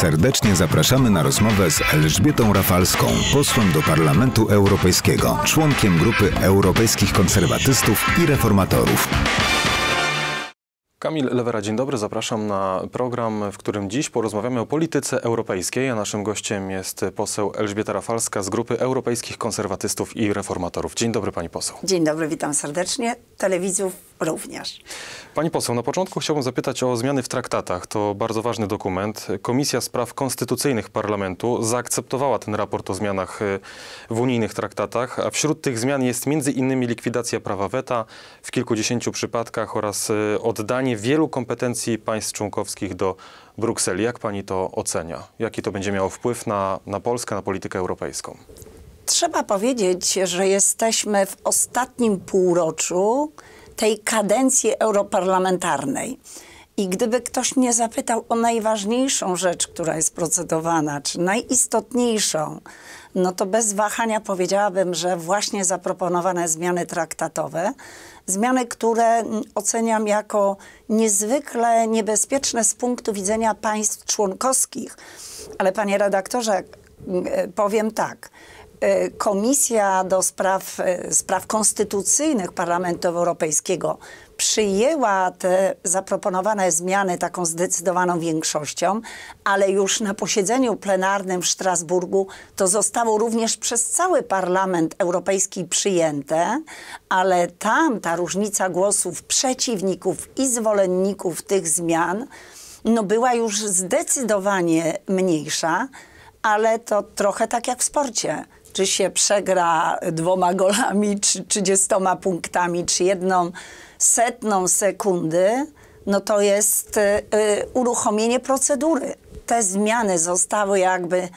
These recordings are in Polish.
Serdecznie zapraszamy na rozmowę z Elżbietą Rafalską, posłem do Parlamentu Europejskiego, członkiem grupy europejskich konserwatystów i reformatorów. Kamil Lewera, dzień dobry. Zapraszam na program, w którym dziś porozmawiamy o polityce europejskiej, a naszym gościem jest poseł Elżbieta Rafalska z grupy Europejskich Konserwatystów i Reformatorów. Dzień dobry pani poseł. Dzień dobry, witam serdecznie. Telewizów również. Pani poseł, na początku chciałbym zapytać o zmiany w traktatach. To bardzo ważny dokument. Komisja Spraw Konstytucyjnych Parlamentu zaakceptowała ten raport o zmianach e, w unijnych traktatach, a wśród tych zmian jest m.in. likwidacja prawa weta w kilkudziesięciu przypadkach oraz e, oddanie wielu kompetencji państw członkowskich do Brukseli. Jak pani to ocenia? Jaki to będzie miało wpływ na, na Polskę, na politykę europejską? Trzeba powiedzieć, że jesteśmy w ostatnim półroczu tej kadencji europarlamentarnej. I gdyby ktoś mnie zapytał o najważniejszą rzecz, która jest procedowana, czy najistotniejszą, no to bez wahania powiedziałabym, że właśnie zaproponowane zmiany traktatowe, zmiany, które oceniam jako niezwykle niebezpieczne z punktu widzenia państw członkowskich. Ale panie redaktorze, powiem tak. E, Komisja do spraw, e, spraw konstytucyjnych Parlamentu Europejskiego przyjęła te zaproponowane zmiany taką zdecydowaną większością, ale już na posiedzeniu plenarnym w Strasburgu to zostało również przez cały Parlament Europejski przyjęte, ale tam ta różnica głosów przeciwników i zwolenników tych zmian no była już zdecydowanie mniejsza, ale to trochę tak jak w sporcie czy się przegra dwoma golami, czy trzydziestoma punktami, czy jedną setną sekundy, no to jest y, y, uruchomienie procedury. Te zmiany zostały jakby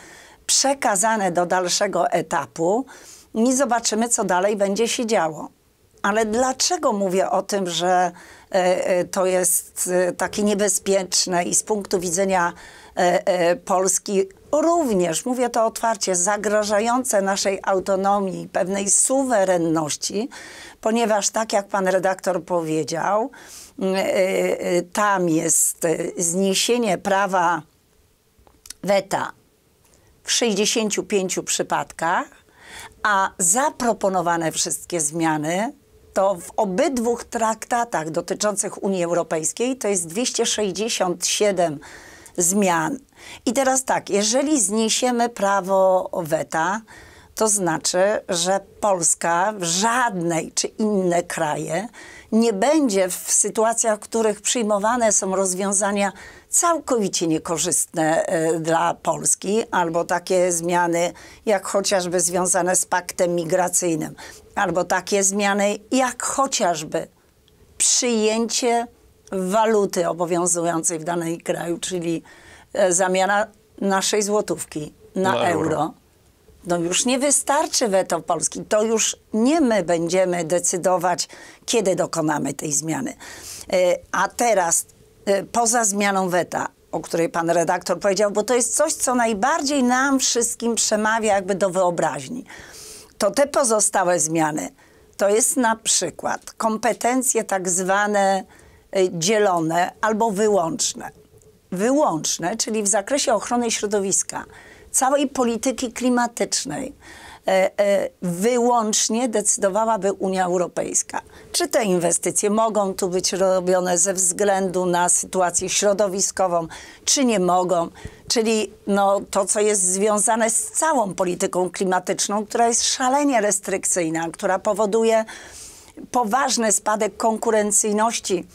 przekazane do dalszego etapu i zobaczymy, co dalej będzie się działo. Ale dlaczego mówię o tym, że y, y, to jest takie niebezpieczne i z punktu widzenia E, e, Polski również, mówię to otwarcie, zagrażające naszej autonomii, pewnej suwerenności, ponieważ tak jak pan redaktor powiedział, mm, e, tam jest zniesienie prawa weta w 65 przypadkach, a zaproponowane wszystkie zmiany to w obydwu traktatach dotyczących Unii Europejskiej to jest 267 zmian. I teraz tak, jeżeli zniesiemy prawo weta, to znaczy, że Polska w żadnej czy inne kraje nie będzie w sytuacjach, w których przyjmowane są rozwiązania całkowicie niekorzystne e, dla Polski, albo takie zmiany, jak chociażby związane z paktem migracyjnym, albo takie zmiany, jak chociażby przyjęcie waluty obowiązującej w danej kraju, czyli e, zamiana naszej złotówki na, na euro. euro. No już nie wystarczy weto Polski. To już nie my będziemy decydować, kiedy dokonamy tej zmiany. E, a teraz, e, poza zmianą weta, o której pan redaktor powiedział, bo to jest coś, co najbardziej nam wszystkim przemawia jakby do wyobraźni, to te pozostałe zmiany to jest na przykład kompetencje tak zwane Y, dzielone albo wyłączne. Wyłączne, czyli w zakresie ochrony środowiska, całej polityki klimatycznej, y, y, wyłącznie decydowałaby Unia Europejska. Czy te inwestycje mogą tu być robione ze względu na sytuację środowiskową, czy nie mogą? Czyli no, to, co jest związane z całą polityką klimatyczną, która jest szalenie restrykcyjna, która powoduje poważny spadek konkurencyjności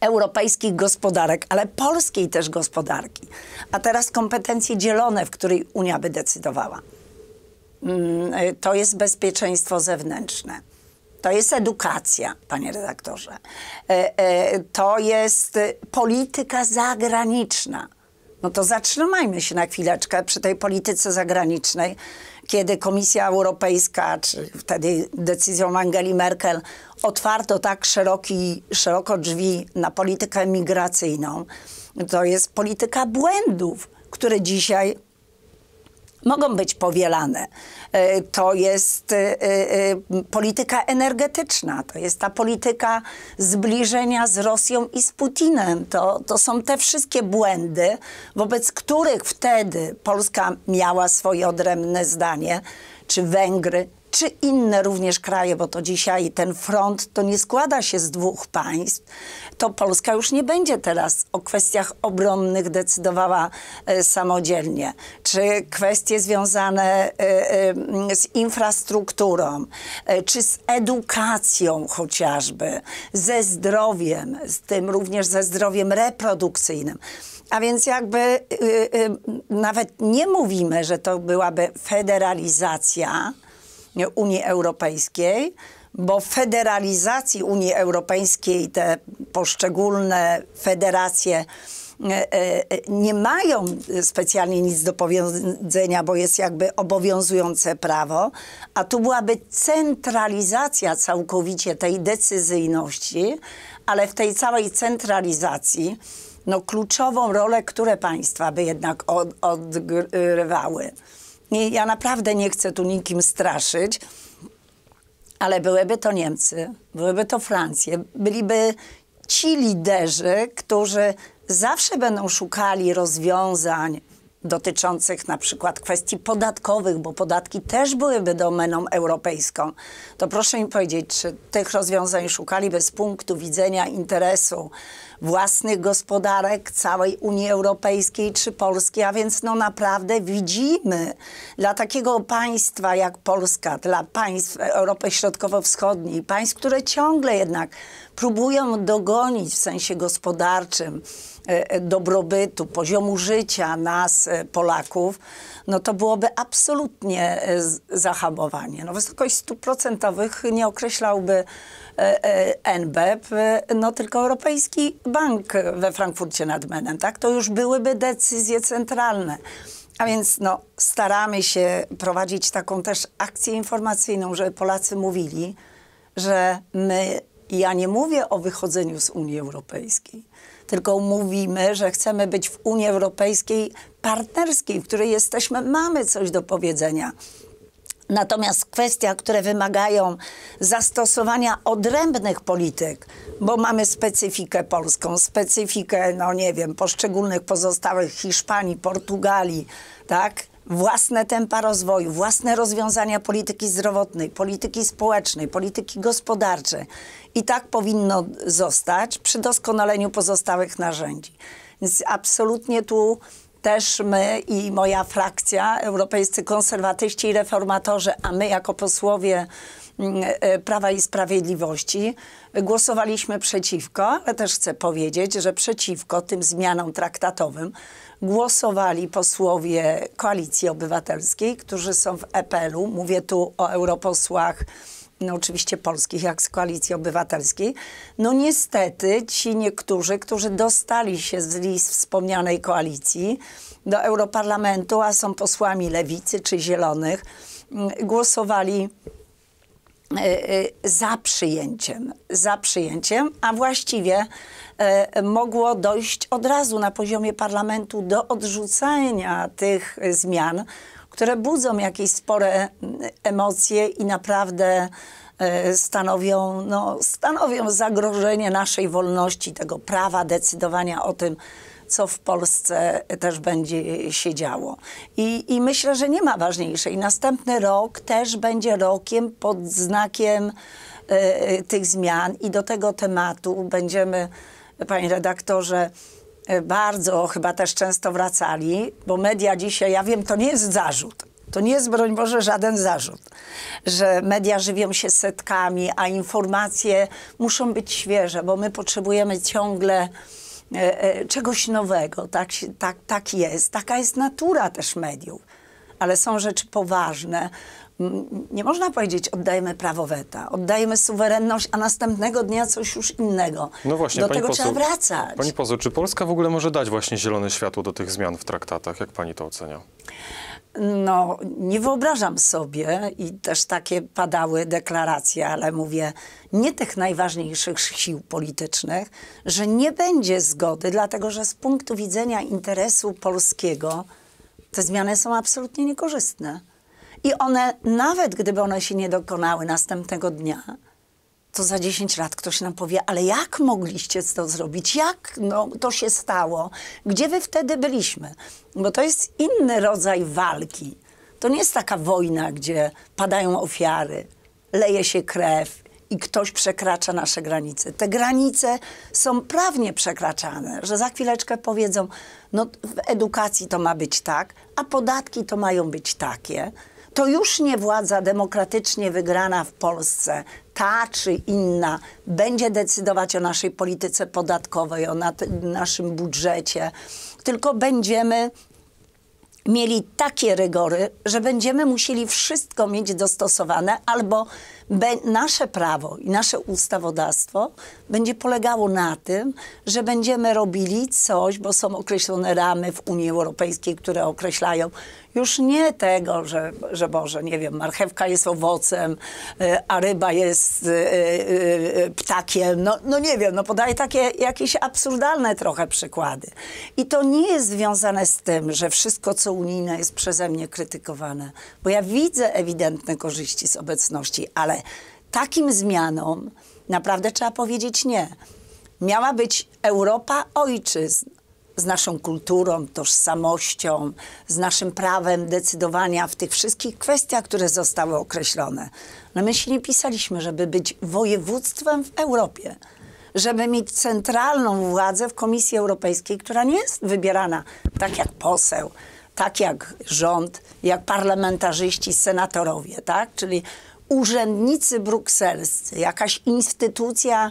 europejskich gospodarek, ale polskiej też gospodarki. A teraz kompetencje dzielone, w której Unia by decydowała. Mm, y, to jest bezpieczeństwo zewnętrzne. To jest edukacja, panie redaktorze. E, e, to jest y, polityka zagraniczna. No to zatrzymajmy się na chwileczkę przy tej polityce zagranicznej, kiedy Komisja Europejska, czy wtedy decyzją Angeli Merkel, otwarto tak szeroki, szeroko drzwi na politykę migracyjną. To jest polityka błędów, które dzisiaj mogą być powielane. E, to jest e, e, polityka energetyczna, to jest ta polityka zbliżenia z Rosją i z Putinem. To, to są te wszystkie błędy, wobec których wtedy Polska miała swoje odrębne zdanie, czy Węgry, czy inne również kraje, bo to dzisiaj ten front to nie składa się z dwóch państw, to Polska już nie będzie teraz o kwestiach obronnych decydowała e, samodzielnie, czy kwestie związane e, e, z infrastrukturą, czy z edukacją chociażby, ze zdrowiem, z tym również ze zdrowiem reprodukcyjnym. A więc jakby y, y, nawet nie mówimy, że to byłaby federalizacja, Unii Europejskiej, bo federalizacji Unii Europejskiej te poszczególne federacje e, e, nie mają specjalnie nic do powiedzenia, bo jest jakby obowiązujące prawo, a tu byłaby centralizacja całkowicie tej decyzyjności, ale w tej całej centralizacji no, kluczową rolę które państwa by jednak odgrywały. Nie, ja naprawdę nie chcę tu nikim straszyć, ale byłyby to Niemcy, byłyby to Francje, byliby ci liderzy, którzy zawsze będą szukali rozwiązań, dotyczących na przykład kwestii podatkowych, bo podatki też byłyby domeną europejską, to proszę mi powiedzieć, czy tych rozwiązań szukaliby z punktu widzenia interesu własnych gospodarek całej Unii Europejskiej czy Polski, a więc no naprawdę widzimy dla takiego państwa jak Polska, dla państw Europy Środkowo-Wschodniej, państw, które ciągle jednak próbują dogonić w sensie gospodarczym, E, e, dobrobytu, poziomu życia nas, e, Polaków, no to byłoby absolutnie zahamowanie. No wysokość stóp procentowych nie określałby NBEP, no tylko Europejski Bank we Frankfurcie nad Menem, tak? To już byłyby decyzje centralne. A więc no, staramy się prowadzić taką też akcję informacyjną, żeby Polacy mówili, że my, ja nie mówię o wychodzeniu z Unii Europejskiej, tylko mówimy, że chcemy być w Unii Europejskiej partnerskiej, w której jesteśmy, mamy coś do powiedzenia. Natomiast kwestia, które wymagają zastosowania odrębnych polityk, bo mamy specyfikę polską, specyfikę, no nie wiem, poszczególnych pozostałych Hiszpanii, Portugalii, tak? własne tempa rozwoju, własne rozwiązania polityki zdrowotnej, polityki społecznej, polityki gospodarczej. I tak powinno zostać przy doskonaleniu pozostałych narzędzi. Więc absolutnie tu też my i moja frakcja, Europejscy Konserwatyści i Reformatorzy, a my jako posłowie mm, e, Prawa i Sprawiedliwości głosowaliśmy przeciwko, ale też chcę powiedzieć, że przeciwko tym zmianom traktatowym, głosowali posłowie Koalicji Obywatelskiej, którzy są w EPL-u. Mówię tu o europosłach no oczywiście polskich, jak z Koalicji Obywatelskiej. No niestety ci niektórzy, którzy dostali się z list wspomnianej koalicji do Europarlamentu, a są posłami Lewicy czy Zielonych, mm, głosowali Y, y, za przyjęciem, za przyjęciem, a właściwie y, mogło dojść od razu na poziomie parlamentu do odrzucenia tych zmian, które budzą jakieś spore emocje i naprawdę stanowią, no, stanowią zagrożenie naszej wolności, tego prawa decydowania o tym, co w Polsce też będzie się działo. I, I myślę, że nie ma ważniejszej. Następny rok też będzie rokiem pod znakiem y, tych zmian i do tego tematu będziemy, panie redaktorze, e, bardzo chyba też często wracali, bo media dzisiaj, ja wiem, to nie jest zarzut. To nie jest, broń Boże, żaden zarzut, że media żywią się setkami, a informacje muszą być świeże, bo my potrzebujemy ciągle E, e, czegoś nowego. Tak, tak, tak jest. Taka jest natura też mediów. Ale są rzeczy poważne. Nie można powiedzieć, oddajemy prawo weta, oddajemy suwerenność, a następnego dnia coś już innego. No właśnie, do tego poseł, trzeba wracać. Pani poseł, czy Polska w ogóle może dać właśnie zielone światło do tych zmian w traktatach? Jak pani to ocenia? No, nie wyobrażam sobie i też takie padały deklaracje, ale mówię, nie tych najważniejszych sił politycznych, że nie będzie zgody, dlatego że z punktu widzenia interesu polskiego te zmiany są absolutnie niekorzystne. I one, nawet gdyby one się nie dokonały następnego dnia, to za 10 lat ktoś nam powie, ale jak mogliście to zrobić? Jak no, to się stało? Gdzie wy wtedy byliśmy? Bo to jest inny rodzaj walki. To nie jest taka wojna, gdzie padają ofiary, leje się krew, i ktoś przekracza nasze granice. Te granice są prawnie przekraczane, że za chwileczkę powiedzą, no w edukacji to ma być tak, a podatki to mają być takie to już nie władza demokratycznie wygrana w Polsce, ta czy inna, będzie decydować o naszej polityce podatkowej, o naszym budżecie, tylko będziemy mieli takie rygory, że będziemy musieli wszystko mieć dostosowane albo nasze prawo i nasze ustawodawstwo będzie polegało na tym, że będziemy robili coś, bo są określone ramy w Unii Europejskiej, które określają już nie tego, że, że Boże, nie wiem, marchewka jest owocem, e, a ryba jest e, e, ptakiem. No, no nie wiem, no podaję takie jakieś absurdalne trochę przykłady. I to nie jest związane z tym, że wszystko, co unijne jest przeze mnie krytykowane, bo ja widzę ewidentne korzyści z obecności, ale ale takim zmianom naprawdę trzeba powiedzieć nie. Miała być Europa ojczyzn z naszą kulturą, tożsamością, z naszym prawem decydowania w tych wszystkich kwestiach, które zostały określone. No my się nie pisaliśmy, żeby być województwem w Europie, żeby mieć centralną władzę w Komisji Europejskiej, która nie jest wybierana tak jak poseł, tak jak rząd, jak parlamentarzyści, senatorowie, tak? Czyli urzędnicy brukselscy, jakaś instytucja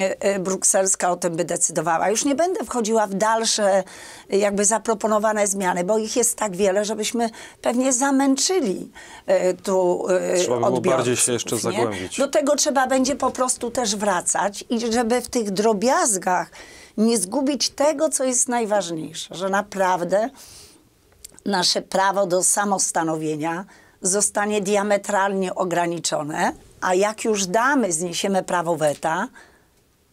e, e, brukselska o tym by decydowała. Już nie będę wchodziła w dalsze jakby zaproponowane zmiany, bo ich jest tak wiele, żebyśmy pewnie zamęczyli e, tu Trzeba by było bardziej się jeszcze nie? zagłębić. Do tego trzeba będzie po prostu też wracać i żeby w tych drobiazgach nie zgubić tego, co jest najważniejsze, że naprawdę nasze prawo do samostanowienia zostanie diametralnie ograniczone, a jak już damy, zniesiemy prawo weta,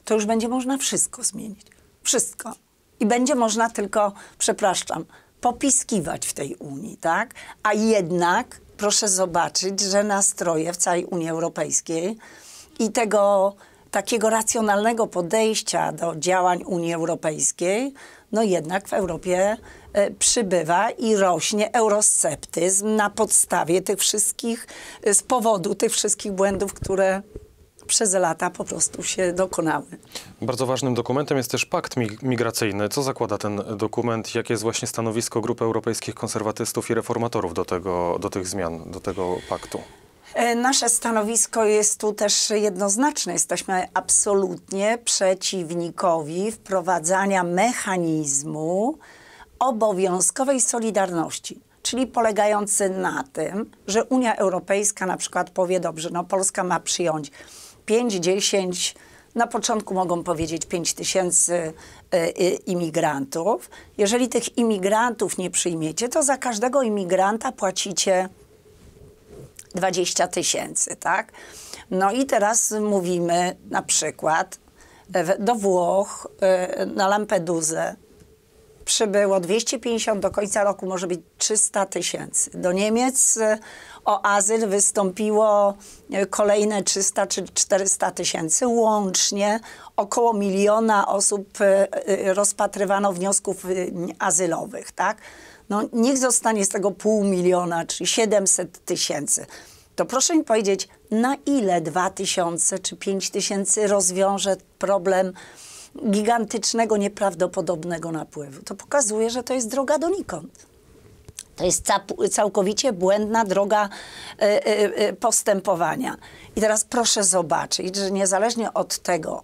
to już będzie można wszystko zmienić. Wszystko. I będzie można tylko, przepraszam, popiskiwać w tej Unii, tak? A jednak proszę zobaczyć, że nastroje w całej Unii Europejskiej i tego takiego racjonalnego podejścia do działań Unii Europejskiej, no jednak w Europie E, przybywa i rośnie eurosceptyzm na podstawie tych wszystkich, e, z powodu tych wszystkich błędów, które przez lata po prostu się dokonały. Bardzo ważnym dokumentem jest też pakt migracyjny. Co zakłada ten dokument? Jakie jest właśnie stanowisko Grupy Europejskich Konserwatystów i Reformatorów do, tego, do tych zmian, do tego paktu? E, nasze stanowisko jest tu też jednoznaczne. Jesteśmy absolutnie przeciwnikowi wprowadzania mechanizmu, obowiązkowej solidarności czyli polegający na tym, że Unia Europejska na przykład powie dobrze, no Polska ma przyjąć 5, 10, na początku mogą powiedzieć 5 tysięcy y, y, imigrantów. Jeżeli tych imigrantów nie przyjmiecie, to za każdego imigranta płacicie 20 tysięcy, tak? No i teraz mówimy na przykład do Włoch, y, na Lampedusę przybyło 250, do końca roku może być 300 tysięcy. Do Niemiec e, o azyl wystąpiło e, kolejne 300 czy 400 tysięcy. Łącznie około miliona osób e, rozpatrywano wniosków azylowych, tak? No, niech zostanie z tego pół miliona czy 700 tysięcy to proszę mi powiedzieć, na ile 2000 czy 5000 rozwiąże problem gigantycznego, nieprawdopodobnego napływu. To pokazuje, że to jest droga donikąd. To jest całkowicie błędna droga e, e, e, postępowania. I teraz proszę zobaczyć, że niezależnie od tego,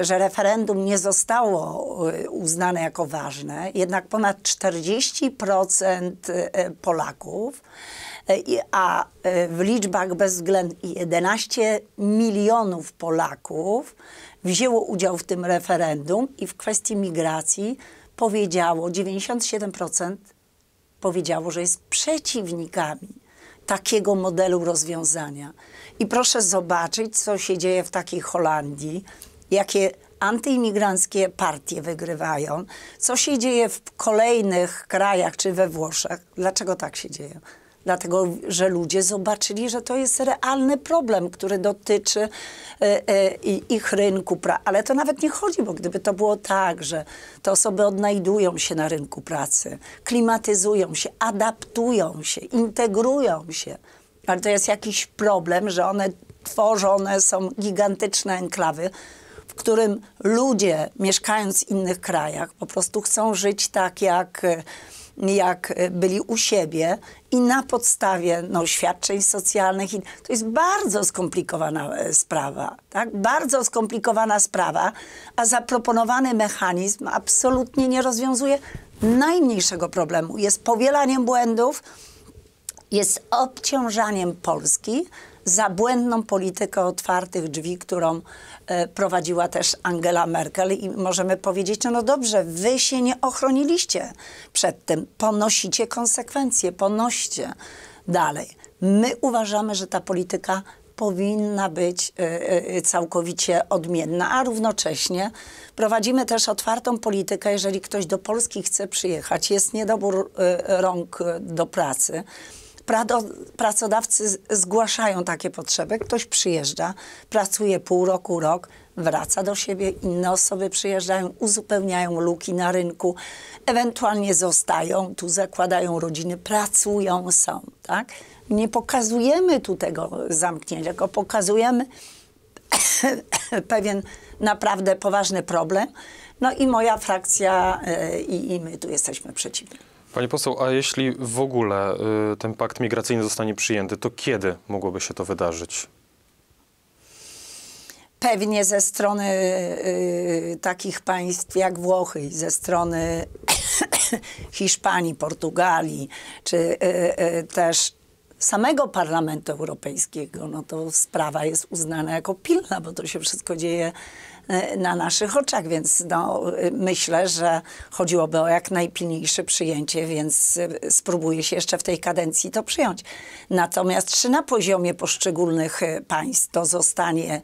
że referendum nie zostało uznane jako ważne, jednak ponad 40% Polaków, a w liczbach bezwzględnych 11 milionów Polaków wzięło udział w tym referendum i w kwestii migracji powiedziało, 97% powiedziało, że jest przeciwnikami takiego modelu rozwiązania. I proszę zobaczyć, co się dzieje w takiej Holandii, jakie antyimigranckie partie wygrywają, co się dzieje w kolejnych krajach czy we Włoszech. Dlaczego tak się dzieje? dlatego że ludzie zobaczyli, że to jest realny problem, który dotyczy e, e, ich rynku pracy. Ale to nawet nie chodzi, bo gdyby to było tak, że te osoby odnajdują się na rynku pracy, klimatyzują się, adaptują się, integrują się, ale to jest jakiś problem, że one tworzone są gigantyczne enklawy, w którym ludzie mieszkając w innych krajach po prostu chcą żyć tak jak e, jak e, byli u siebie i na podstawie no, świadczeń socjalnych. To jest bardzo skomplikowana e, sprawa, tak? Bardzo skomplikowana sprawa, a zaproponowany mechanizm absolutnie nie rozwiązuje najmniejszego problemu. Jest powielaniem błędów, jest obciążaniem Polski, za błędną politykę otwartych drzwi, którą e, prowadziła też Angela Merkel i możemy powiedzieć, no dobrze, wy się nie ochroniliście przed tym, ponosicie konsekwencje, ponoście dalej. My uważamy, że ta polityka powinna być e, e, całkowicie odmienna, a równocześnie prowadzimy też otwartą politykę, jeżeli ktoś do Polski chce przyjechać, jest niedobór rąk do pracy pracodawcy zgłaszają takie potrzeby. Ktoś przyjeżdża, pracuje pół roku, rok, wraca do siebie, inne osoby przyjeżdżają, uzupełniają luki na rynku, ewentualnie zostają, tu zakładają rodziny, pracują, są, tak? Nie pokazujemy tu tego zamknięcia, tylko pokazujemy pewien naprawdę poważny problem. No i moja frakcja e, i my tu jesteśmy przeciwni. Pani poseł, a jeśli w ogóle y, ten pakt migracyjny zostanie przyjęty, to kiedy mogłoby się to wydarzyć? Pewnie ze strony y, takich państw jak Włochy, ze strony Hiszpanii, Portugalii, czy y, y, też samego Parlamentu Europejskiego, no to sprawa jest uznana jako pilna, bo to się wszystko dzieje E, na naszych oczach, więc no, y, myślę, że chodziłoby o jak najpilniejsze przyjęcie, więc y, spróbuje się jeszcze w tej kadencji to przyjąć. Natomiast czy na poziomie poszczególnych y, państw to zostanie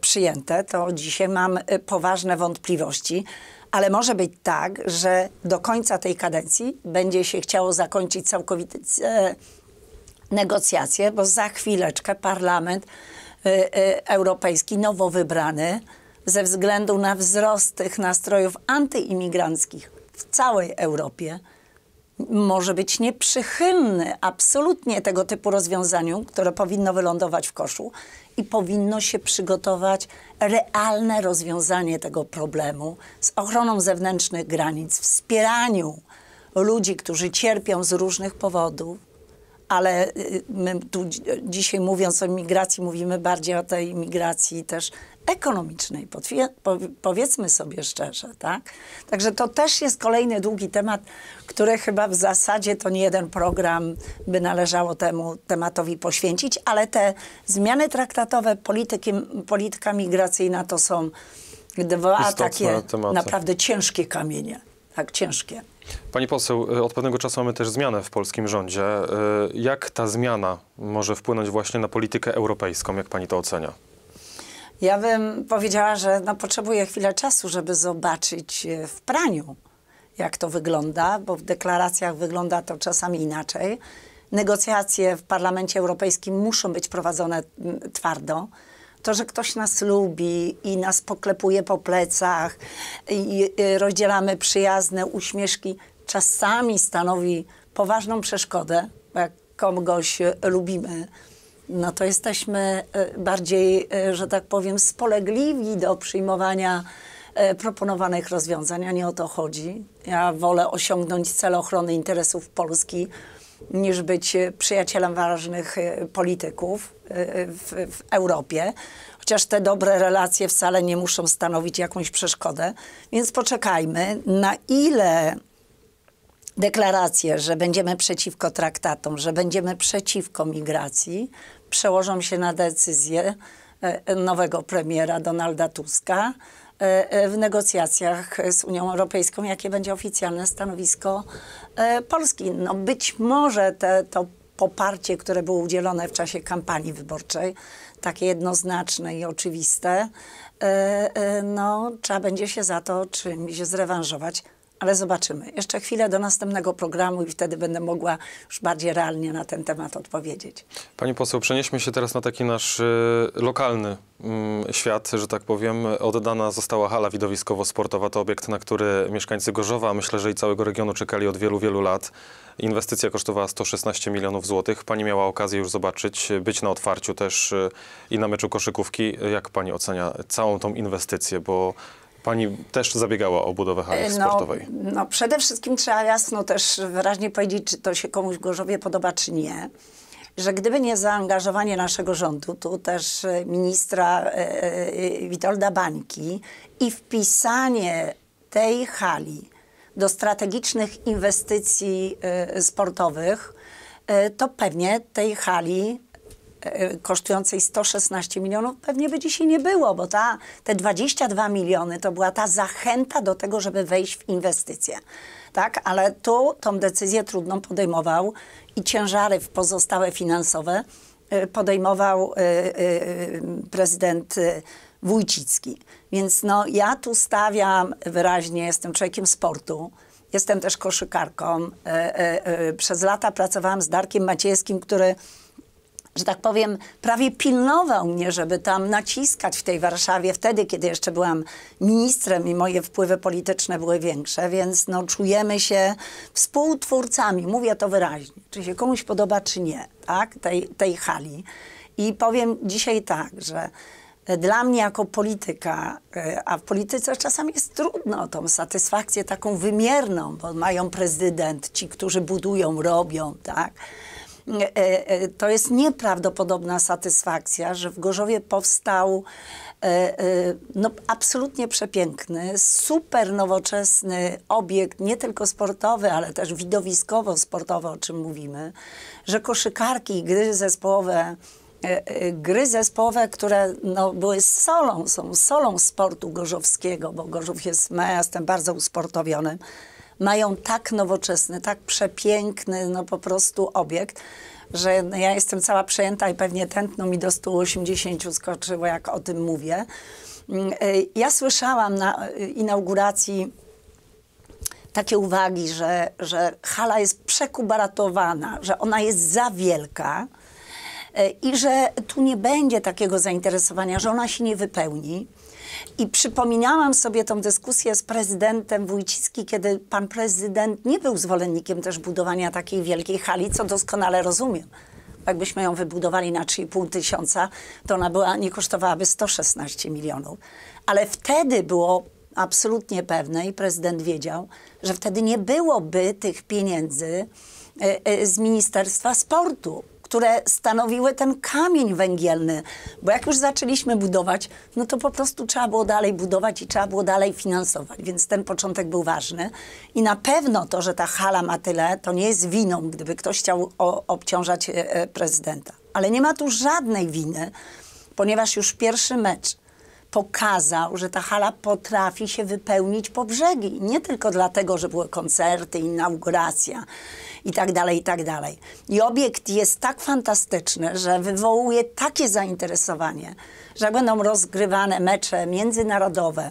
przyjęte, to dzisiaj mam poważne wątpliwości ale może być tak, że do końca tej kadencji będzie się chciało zakończyć całkowite e, negocjacje, bo za chwileczkę parlament Europejski, nowo wybrany, ze względu na wzrost tych nastrojów antyimigranckich w całej Europie może być nieprzychylny absolutnie tego typu rozwiązaniu, które powinno wylądować w koszu i powinno się przygotować realne rozwiązanie tego problemu z ochroną zewnętrznych granic, wspieraniu ludzi, którzy cierpią z różnych powodów, ale y, y, my tu dzisiaj mówiąc o migracji, mówimy bardziej o tej migracji też ekonomicznej, powiedzmy sobie szczerze, tak? Także to też jest kolejny długi temat, który chyba w zasadzie to nie jeden program by należało temu tematowi poświęcić, ale te zmiany traktatowe, polityki, polityka migracyjna to są dwa Istotne takie tematy. naprawdę ciężkie kamienie, tak ciężkie. Pani poseł, y, od pewnego czasu mamy też zmianę w polskim rządzie. Y, jak ta zmiana może wpłynąć właśnie na politykę europejską? Jak pani to ocenia? Ja bym powiedziała, że no, potrzebuję chwilę czasu, żeby zobaczyć e, w praniu, jak to wygląda, bo w deklaracjach wygląda to czasami inaczej. Negocjacje w Parlamencie Europejskim muszą być prowadzone twardo. To, że ktoś nas lubi i nas poklepuje po plecach i e, rozdzielamy przyjazne uśmieszki, czasami stanowi poważną przeszkodę, bo jak kogoś e, lubimy, no to jesteśmy e, bardziej, e, że tak powiem, spolegliwi do przyjmowania e, proponowanych rozwiązań, a nie o to chodzi. Ja wolę osiągnąć cel ochrony interesów Polski niż być przyjacielem ważnych polityków w, w, Europie. Chociaż te dobre relacje wcale nie muszą stanowić jakąś przeszkodę. Więc poczekajmy, na ile deklaracje, że będziemy przeciwko traktatom, że będziemy przeciwko migracji, przełożą się na decyzję e, nowego premiera Donalda Tuska e, e, w negocjacjach z Unią Europejską, jakie będzie oficjalne stanowisko Polski. No być może te, to poparcie, które było udzielone w czasie kampanii wyborczej, takie jednoznaczne i oczywiste, no, trzeba będzie się za to czymś zrewanżować ale zobaczymy. Jeszcze chwilę do następnego programu i wtedy będę mogła już bardziej realnie na ten temat odpowiedzieć. Pani poseł, przenieśmy się teraz na taki nasz y, lokalny mm, świat, że tak powiem. Oddana została hala widowiskowo-sportowa. To obiekt, na który mieszkańcy Gorzowa, myślę, że i całego regionu czekali od wielu, wielu lat. Inwestycja kosztowała 116 milionów złotych. Pani miała okazję już zobaczyć, być na otwarciu też e, i na meczu koszykówki. Jak pani ocenia całą tą inwestycję? Bo Pani też zabiegała o budowę hali no, sportowej. No przede wszystkim trzeba jasno też wyraźnie powiedzieć, czy to się komuś w Gorzowie podoba, czy nie. Że gdyby nie zaangażowanie naszego rządu, tu też e, ministra e, e, Witolda Bańki i wpisanie tej hali do strategicznych inwestycji sportowych, to pewnie tej hali E, kosztującej 116 milionów pewnie by dzisiaj nie było, bo ta, te 22 miliony to była ta zachęta do tego, żeby wejść w inwestycje. Tak? Ale tu tą decyzję trudną podejmował i ciężary w pozostałe finansowe e, podejmował e, prezydent Wójcicki. Więc no, ja tu stawiam wyraźnie, jestem człowiekiem sportu, jestem też koszykarką. Przez lata pracowałam z Darkiem Maciejskim, który że tak powiem, prawie pilnował mnie, żeby tam naciskać w tej Warszawie wtedy, kiedy jeszcze byłam ministrem i moje wpływy polityczne były większe, więc no, czujemy się współtwórcami, mówię to wyraźnie, czy się komuś podoba, czy nie, tak, tej, tej hali. I powiem dzisiaj tak, że e, dla mnie jako polityka, e, a w polityce czasami jest trudno tą satysfakcję taką wymierną, bo mają prezydent, ci, którzy budują, robią, tak, E, e, to jest nieprawdopodobna satysfakcja, że w Gorzowie powstał e, no, absolutnie przepiękny, super nowoczesny obiekt, nie tylko sportowy, ale też widowiskowo-sportowy, o czym mówimy, że koszykarki i gry zespołowe gry zespołowe, które no, były solą, są solą sportu gorzowskiego, bo Gorzów jest miastem bardzo usportowionym mają tak nowoczesny, tak przepiękny, no po prostu obiekt, że no ja jestem cała przejęta i pewnie tętno mi do 180 skoczyło, jak o tym mówię. Mm, y, ja słyszałam na inauguracji takie uwagi, że, że hala jest przekubaratowana, że ona jest za wielka y, i że tu nie będzie takiego zainteresowania, że ona się nie wypełni. I przypominałam sobie tą dyskusję z prezydentem Wójcicki, kiedy pan prezydent nie był zwolennikiem też budowania takiej wielkiej hali, co doskonale rozumiem. Jakbyśmy ją wybudowali na 3,5 tysiąca, to ona była, nie kosztowałaby 116 milionów. Ale wtedy było absolutnie pewne i prezydent wiedział, że wtedy nie byłoby tych pieniędzy e, e, z Ministerstwa Sportu które stanowiły ten kamień węgielny. Bo jak już zaczęliśmy budować, no to po prostu trzeba było dalej budować i trzeba było dalej finansować, więc ten początek był ważny. I na pewno to, że ta hala ma tyle, to nie jest winą, gdyby ktoś chciał o, obciążać e, e, prezydenta. Ale nie ma tu żadnej winy, ponieważ już pierwszy mecz pokazał, że ta hala potrafi się wypełnić po brzegi. Nie tylko dlatego, że były koncerty, inauguracja, i tak dalej, i tak dalej. I obiekt jest tak fantastyczny, że wywołuje takie zainteresowanie, że będą rozgrywane mecze międzynarodowe,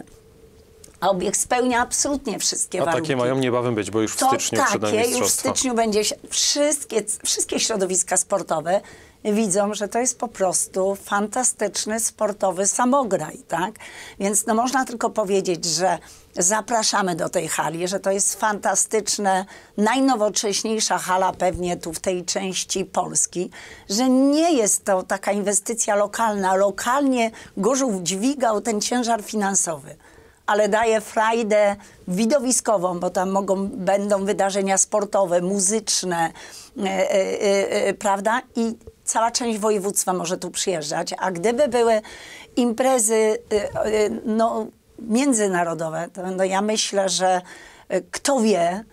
a obieg spełnia absolutnie wszystkie a warunki. A takie mają niebawem być, bo już w to styczniu takie, przed nami mistrzostwa. już w styczniu będzie wszystkie, wszystkie środowiska sportowe widzą, że to jest po prostu fantastyczny sportowy samograj, tak? Więc no można tylko powiedzieć, że zapraszamy do tej hali, że to jest fantastyczne, najnowocześniejsza hala pewnie tu w tej części Polski, że nie jest to taka inwestycja lokalna. Lokalnie Gorzów dźwigał ten ciężar finansowy ale daje frajdę widowiskową, bo tam mogą, będą wydarzenia sportowe, muzyczne, yy, yy, yy, prawda? I cała część województwa może tu przyjeżdżać, a gdyby były imprezy e, e, no, międzynarodowe, to no, ja myślę, że e, kto wie,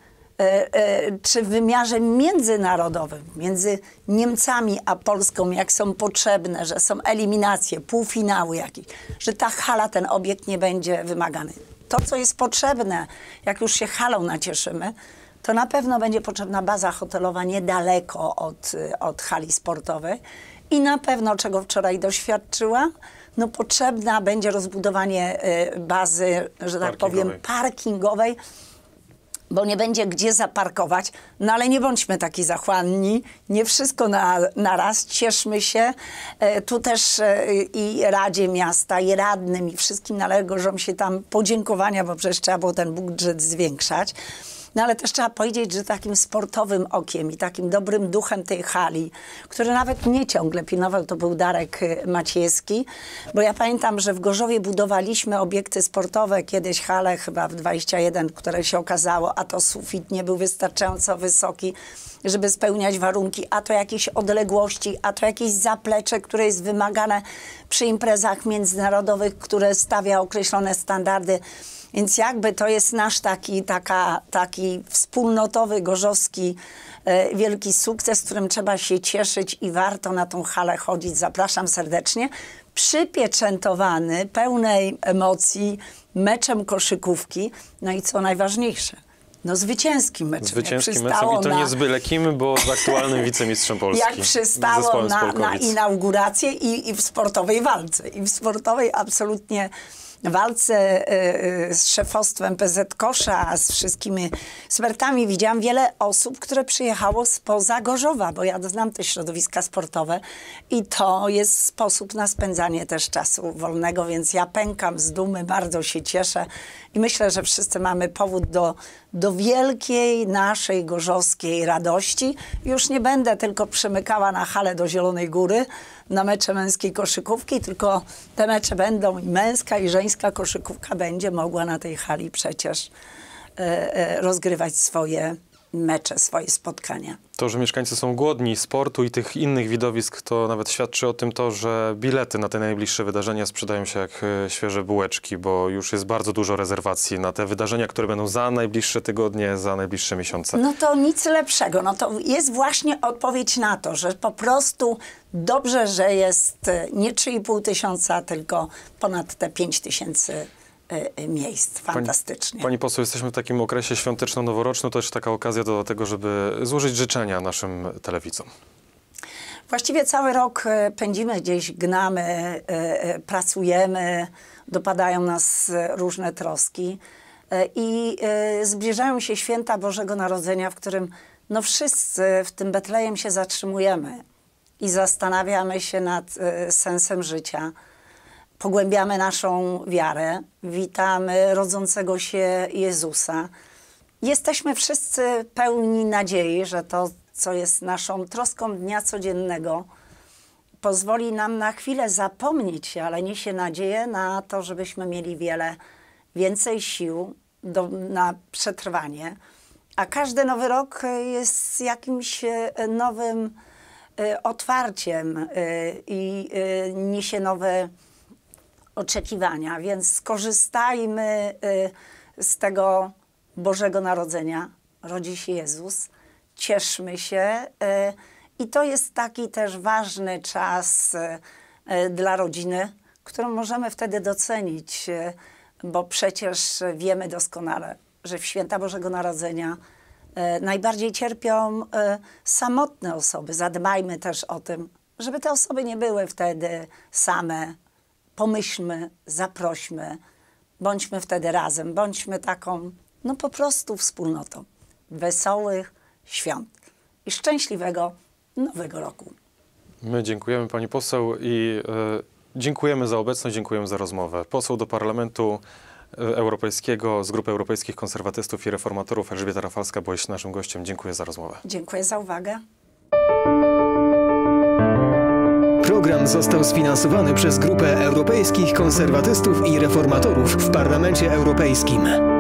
E, e, czy w wymiarze międzynarodowym, między Niemcami a Polską, jak są potrzebne, że są eliminacje, półfinały jakieś, że ta hala, ten obiekt nie będzie wymagany. To, co jest potrzebne, jak już się halą nacieszymy, to na pewno będzie potrzebna baza hotelowa niedaleko od, od hali sportowej. I na pewno, czego wczoraj doświadczyłam, no potrzebna będzie rozbudowanie e, bazy, że tak powiem, parkingowej bo nie będzie gdzie zaparkować. No ale nie bądźmy taki zachłanni, nie wszystko na, na raz, cieszmy się. E, tu też e, i Radzie Miasta, i radnym, i wszystkim należą się tam podziękowania, bo przecież trzeba było ten budżet zwiększać. No ale też trzeba powiedzieć, że takim sportowym okiem i takim dobrym duchem tej hali, który nawet nie ciągle pilnował, to był Darek y, Maciejski, bo ja pamiętam, że w Gorzowie budowaliśmy obiekty sportowe, kiedyś hale chyba w 21, które się okazało, a to sufit nie był wystarczająco wysoki, żeby spełniać warunki, a to jakieś odległości, a to jakieś zaplecze, które jest wymagane przy imprezach międzynarodowych, które stawia określone standardy. Więc jakby to jest nasz taki, taka, taki wspólnotowy, gorzowski, e, wielki sukces, którym trzeba się cieszyć i warto na tą halę chodzić. Zapraszam serdecznie. Przypieczętowany, pełnej emocji, meczem koszykówki, no i co najważniejsze, no zwycięskim meczem. Zwycięskim meczem i to na... nie z byle kim, bo z aktualnym wicemistrzem Polski. Jak przystało na, na inaugurację i, i w sportowej walce. I w sportowej absolutnie walce y, y, z szefostwem PZ Kosza, z wszystkimi smertami widziałam wiele osób, które przyjechało spoza Gorzowa, bo ja znam te środowiska sportowe i to jest sposób na spędzanie też czasu wolnego, więc ja pękam z dumy, bardzo się cieszę i myślę, że wszyscy mamy powód do do wielkiej naszej gorzowskiej radości. Już nie będę tylko przymykała na hale do Zielonej Góry na mecze męskiej koszykówki, tylko te mecze będą i męska i żeńska koszykówka będzie mogła na tej hali przecież e, e, rozgrywać swoje mecze, swoje spotkania. To, że mieszkańcy są głodni sportu i tych innych widowisk, to nawet świadczy o tym to, że bilety na te najbliższe wydarzenia sprzedają się jak e, świeże bułeczki, bo już jest bardzo dużo rezerwacji na te wydarzenia, które będą za najbliższe tygodnie, za najbliższe miesiące. No to nic lepszego. No to jest właśnie odpowiedź na to, że po prostu dobrze, że jest e, nie 3,5 tysiąca, tylko ponad te 5 tysięcy E, e, miejsc. Fantastycznie. Pani, pani poseł, jesteśmy w takim okresie świąteczno-noworocznym, to też taka okazja do tego, żeby złożyć życzenia naszym telewidzom. Właściwie cały rok e, pędzimy gdzieś, gnamy, pracujemy, dopadają nas różne troski i zbliżają się święta Bożego Narodzenia, w którym no wszyscy w tym Betlejem się zatrzymujemy i zastanawiamy się nad sensem życia pogłębiamy naszą wiarę, witamy rodzącego się Jezusa. Jesteśmy wszyscy pełni nadziei, że to, co jest naszą troską dnia codziennego, pozwoli nam na chwilę zapomnieć ale niesie nadzieję na to, żebyśmy mieli wiele więcej sił do, na przetrwanie. A każdy nowy rok jest jakimś e, nowym e, otwarciem e, i niesie nowe oczekiwania, więc skorzystajmy y, z tego Bożego Narodzenia. Rodzi się Jezus, cieszmy się. Y, I to jest taki też ważny czas y, dla rodziny, którą możemy wtedy docenić, bo przecież wiemy doskonale, że w święta Bożego Narodzenia najbardziej cierpią samotne osoby. Zadbajmy też o tym, żeby te osoby nie były wtedy same pomyślmy, zaprośmy, bądźmy wtedy razem, bądźmy taką, no po prostu wspólnotą. Wesołych świąt i szczęśliwego Nowego Roku. My dziękujemy pani poseł i y, dziękujemy za obecność, dziękujemy za rozmowę. Poseł do Parlamentu e, Europejskiego z Grupy Europejskich Konserwatystów i Reformatorów Elżbieta Rafalska byłeś naszym gościem. Dziękuję za rozmowę. Dziękuję za uwagę. Program został sfinansowany przez Grupę Europejskich Konserwatystów i Reformatorów w Parlamencie Europejskim.